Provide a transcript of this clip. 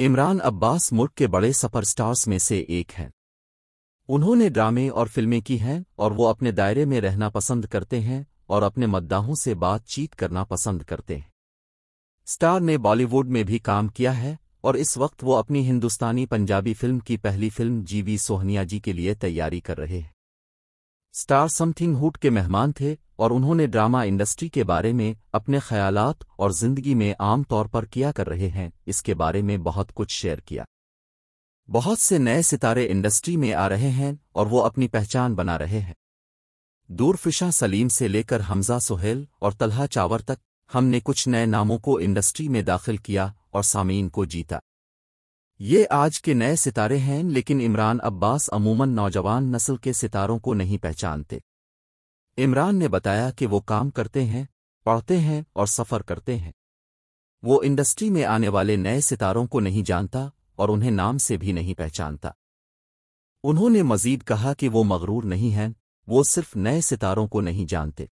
इमरान अब्बास मुल्क के बड़े सुपरस्टार्स में से एक हैं उन्होंने ड्रामे और फिल्में की हैं और वो अपने दायरे में रहना पसंद करते हैं और अपने मद्दाहों से बातचीत करना पसंद करते हैं स्टार ने बॉलीवुड में भी काम किया है और इस वक्त वो अपनी हिंदुस्तानी पंजाबी फिल्म की पहली फिल्म जीवी सोहनिया जी के लिए तैयारी कर रहे हैं स्टार समथिंग हुड के मेहमान थे और उन्होंने ड्रामा इंडस्ट्री के बारे में अपने ख्यालात और जिंदगी में आम तौर पर किया कर रहे हैं इसके बारे में बहुत कुछ शेयर किया बहुत से नए सितारे इंडस्ट्री में आ रहे हैं और वो अपनी पहचान बना रहे हैं दूरफिशा सलीम से लेकर हमजा सुहेल और तलहा चावर तक हमने कुछ नए नामों को इंडस्ट्री में दाखिल किया और सामीन को जीता ये आज के नए सितारे हैं लेकिन इमरान अब्बास अमूमन नौजवान नस्ल के सितारों को नहीं पहचानते इमरान ने बताया कि वो काम करते हैं पढ़ते हैं और सफ़र करते हैं वो इंडस्ट्री में आने वाले नए सितारों को नहीं जानता और उन्हें नाम से भी नहीं पहचानता उन्होंने मजीद कहा कि वो मगरूर नहीं हैं वो सिर्फ नए सितारों को नहीं जानते